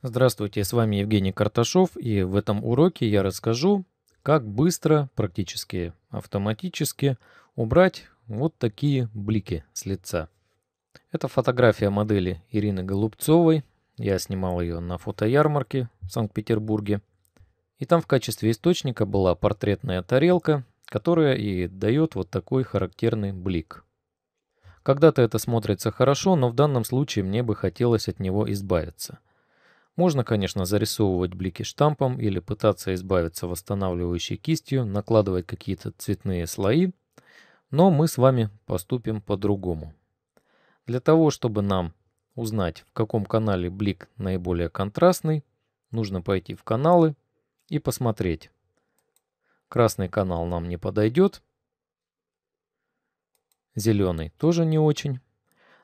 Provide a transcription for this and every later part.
Здравствуйте, с вами Евгений Карташов, и в этом уроке я расскажу, как быстро, практически автоматически, убрать вот такие блики с лица. Это фотография модели Ирины Голубцовой. Я снимал ее на фотоярмарке в Санкт-Петербурге. И там в качестве источника была портретная тарелка, которая и дает вот такой характерный блик. Когда-то это смотрится хорошо, но в данном случае мне бы хотелось от него избавиться – можно, конечно, зарисовывать блики штампом или пытаться избавиться восстанавливающей кистью, накладывать какие-то цветные слои, но мы с вами поступим по-другому. Для того, чтобы нам узнать, в каком канале блик наиболее контрастный, нужно пойти в каналы и посмотреть. Красный канал нам не подойдет, зеленый тоже не очень.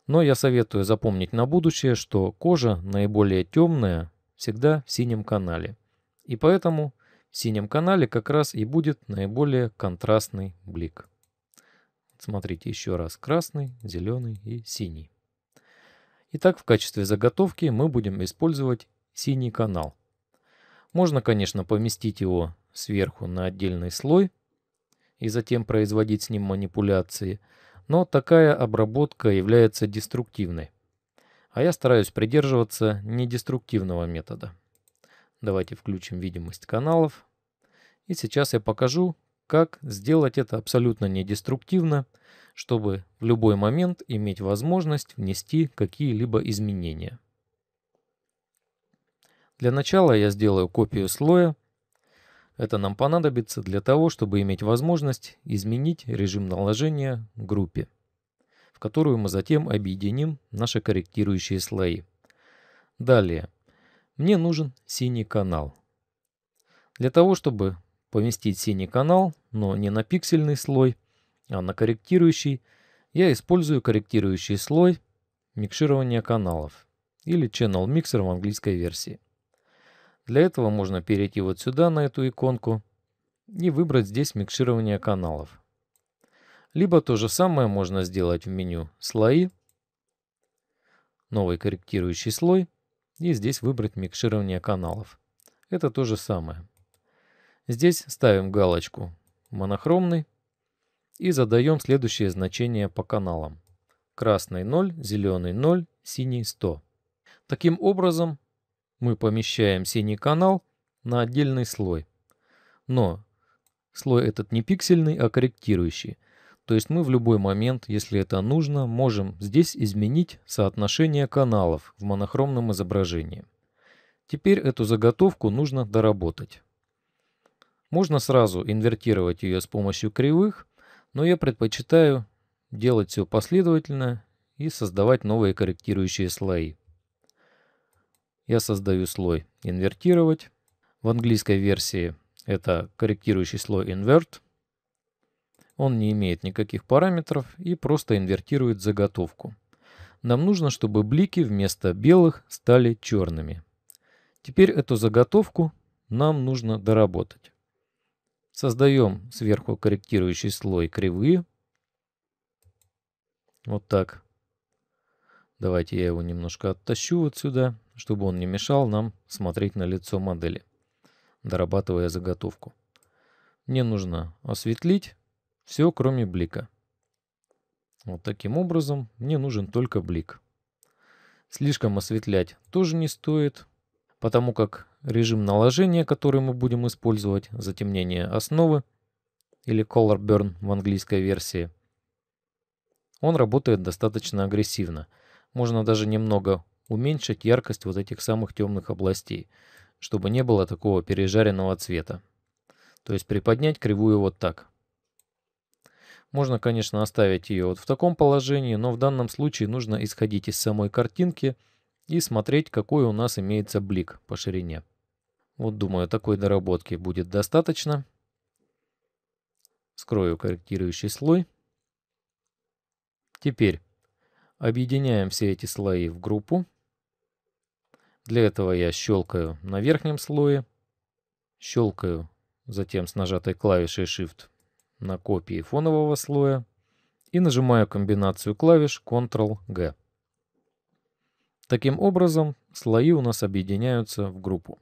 Но я советую запомнить на будущее, что кожа наиболее темная всегда в синем канале. И поэтому в синем канале как раз и будет наиболее контрастный блик. Смотрите еще раз красный, зеленый и синий. Итак, в качестве заготовки мы будем использовать синий канал. Можно, конечно, поместить его сверху на отдельный слой и затем производить с ним манипуляции – но такая обработка является деструктивной. А я стараюсь придерживаться недеструктивного метода. Давайте включим видимость каналов. И сейчас я покажу, как сделать это абсолютно недеструктивно, чтобы в любой момент иметь возможность внести какие-либо изменения. Для начала я сделаю копию слоя это нам понадобится для того, чтобы иметь возможность изменить режим наложения группе, в которую мы затем объединим наши корректирующие слои. Далее. Мне нужен синий канал. Для того, чтобы поместить синий канал, но не на пиксельный слой, а на корректирующий, я использую корректирующий слой микширования каналов или Channel Mixer в английской версии. Для этого можно перейти вот сюда, на эту иконку, и выбрать здесь микширование каналов. Либо то же самое можно сделать в меню «Слои», «Новый корректирующий слой» и здесь выбрать микширование каналов. Это то же самое. Здесь ставим галочку «Монохромный» и задаем следующее значение по каналам. Красный 0, зеленый 0, синий 100. Таким образом, мы помещаем синий канал на отдельный слой. Но слой этот не пиксельный, а корректирующий. То есть мы в любой момент, если это нужно, можем здесь изменить соотношение каналов в монохромном изображении. Теперь эту заготовку нужно доработать. Можно сразу инвертировать ее с помощью кривых, но я предпочитаю делать все последовательно и создавать новые корректирующие слои я создаю слой «Инвертировать». В английской версии это корректирующий слой «Invert». Он не имеет никаких параметров и просто инвертирует заготовку. Нам нужно, чтобы блики вместо белых стали черными. Теперь эту заготовку нам нужно доработать. Создаем сверху корректирующий слой кривые. Вот так. Давайте я его немножко оттащу вот сюда чтобы он не мешал нам смотреть на лицо модели, дорабатывая заготовку. Мне нужно осветлить все, кроме блика. Вот таким образом мне нужен только блик. Слишком осветлять тоже не стоит, потому как режим наложения, который мы будем использовать, затемнение основы или color burn в английской версии, он работает достаточно агрессивно. Можно даже немного уменьшить яркость вот этих самых темных областей, чтобы не было такого пережаренного цвета. То есть приподнять кривую вот так. Можно, конечно, оставить ее вот в таком положении, но в данном случае нужно исходить из самой картинки и смотреть, какой у нас имеется блик по ширине. Вот думаю, такой доработки будет достаточно. Скрою корректирующий слой. Теперь объединяем все эти слои в группу. Для этого я щелкаю на верхнем слое, щелкаю затем с нажатой клавишей Shift на копии фонового слоя и нажимаю комбинацию клавиш Ctrl-G. Таким образом, слои у нас объединяются в группу.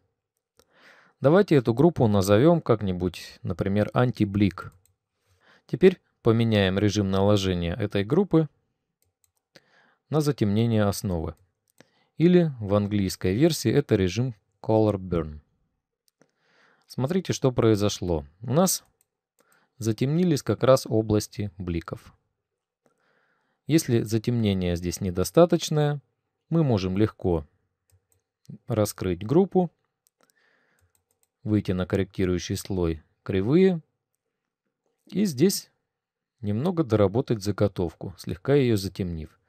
Давайте эту группу назовем как-нибудь, например, антиблик. Теперь поменяем режим наложения этой группы на затемнение основы или в английской версии это режим Color Burn. Смотрите, что произошло. У нас затемнились как раз области бликов. Если затемнение здесь недостаточное, мы можем легко раскрыть группу, выйти на корректирующий слой кривые и здесь немного доработать заготовку, слегка ее затемнив,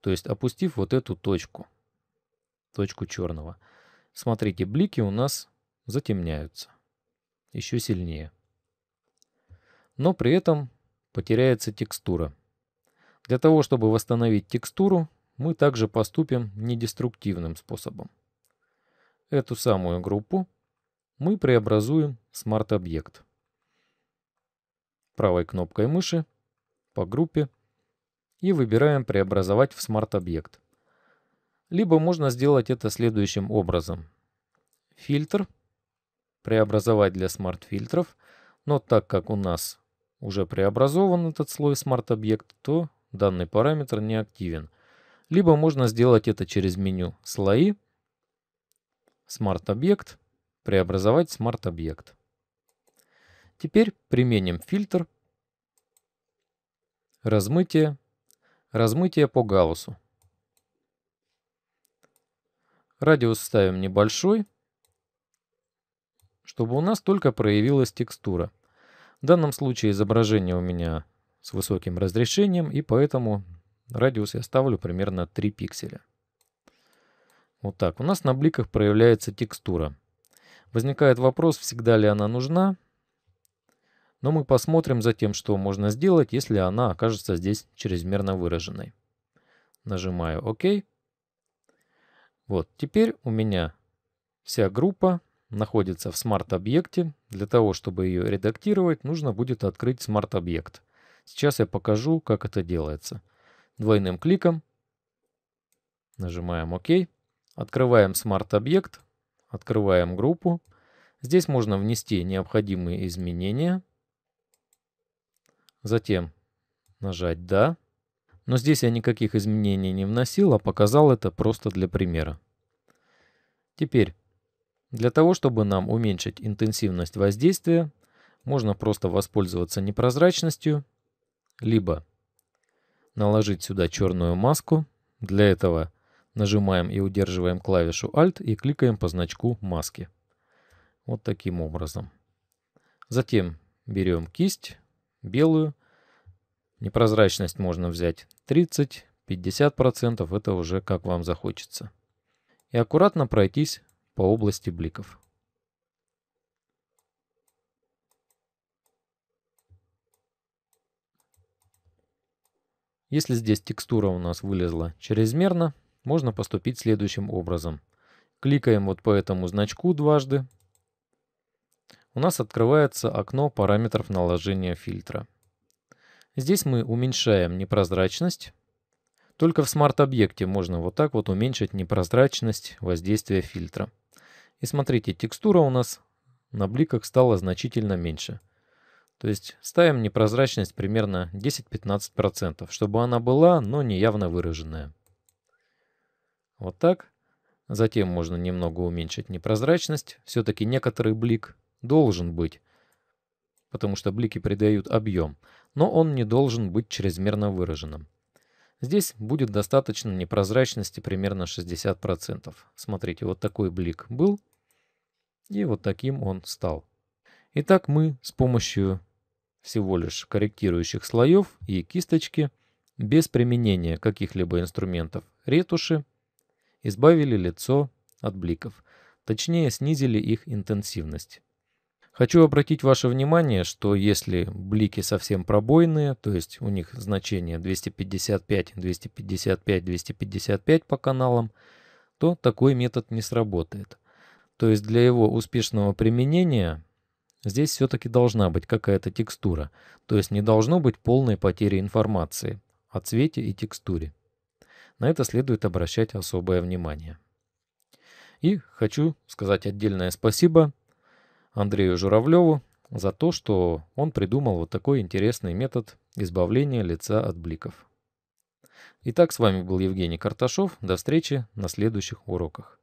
то есть опустив вот эту точку – точку черного. Смотрите, блики у нас затемняются еще сильнее. Но при этом потеряется текстура. Для того, чтобы восстановить текстуру, мы также поступим недеструктивным способом. Эту самую группу мы преобразуем в смарт-объект. Правой кнопкой мыши по группе и выбираем «Преобразовать в смарт-объект». Либо можно сделать это следующим образом. Фильтр преобразовать для смарт-фильтров, но так как у нас уже преобразован этот слой смарт-объект, то данный параметр не активен. Либо можно сделать это через меню «Слои», «Смарт-объект», «Преобразовать смарт-объект». Теперь применим фильтр «Размытие», «Размытие по гауссу». Радиус ставим небольшой, чтобы у нас только проявилась текстура. В данном случае изображение у меня с высоким разрешением, и поэтому радиус я ставлю примерно 3 пикселя. Вот так. У нас на бликах проявляется текстура. Возникает вопрос, всегда ли она нужна. Но мы посмотрим затем, что можно сделать, если она окажется здесь чрезмерно выраженной. Нажимаю ОК. Вот, теперь у меня вся группа находится в смарт-объекте. Для того, чтобы ее редактировать, нужно будет открыть смарт-объект. Сейчас я покажу, как это делается. Двойным кликом нажимаем ОК, открываем смарт-объект, открываем группу. Здесь можно внести необходимые изменения. Затем нажать «Да» но здесь я никаких изменений не вносил, а показал это просто для примера. Теперь, для того, чтобы нам уменьшить интенсивность воздействия, можно просто воспользоваться непрозрачностью, либо наложить сюда черную маску. Для этого нажимаем и удерживаем клавишу Alt и кликаем по значку маски. Вот таким образом. Затем берем кисть белую. Непрозрачность можно взять 30-50% это уже как вам захочется. И аккуратно пройтись по области бликов. Если здесь текстура у нас вылезла чрезмерно, можно поступить следующим образом. Кликаем вот по этому значку дважды. У нас открывается окно параметров наложения фильтра. Здесь мы уменьшаем непрозрачность. Только в смарт-объекте можно вот так вот уменьшить непрозрачность воздействия фильтра. И смотрите, текстура у нас на бликах стала значительно меньше. То есть ставим непрозрачность примерно 10-15%, чтобы она была, но не явно выраженная. Вот так. Затем можно немного уменьшить непрозрачность. Все-таки некоторый блик должен быть, потому что блики придают объем но он не должен быть чрезмерно выраженным. Здесь будет достаточно непрозрачности примерно 60%. Смотрите, вот такой блик был, и вот таким он стал. Итак, мы с помощью всего лишь корректирующих слоев и кисточки, без применения каких-либо инструментов ретуши, избавили лицо от бликов, точнее снизили их интенсивность. Хочу обратить ваше внимание, что если блики совсем пробойные, то есть у них значение 255, 255, 255 по каналам, то такой метод не сработает. То есть для его успешного применения здесь все-таки должна быть какая-то текстура, то есть не должно быть полной потери информации о цвете и текстуре. На это следует обращать особое внимание. И хочу сказать отдельное спасибо Андрею Журавлеву за то, что он придумал вот такой интересный метод избавления лица от бликов. Итак, с вами был Евгений Карташов. До встречи на следующих уроках.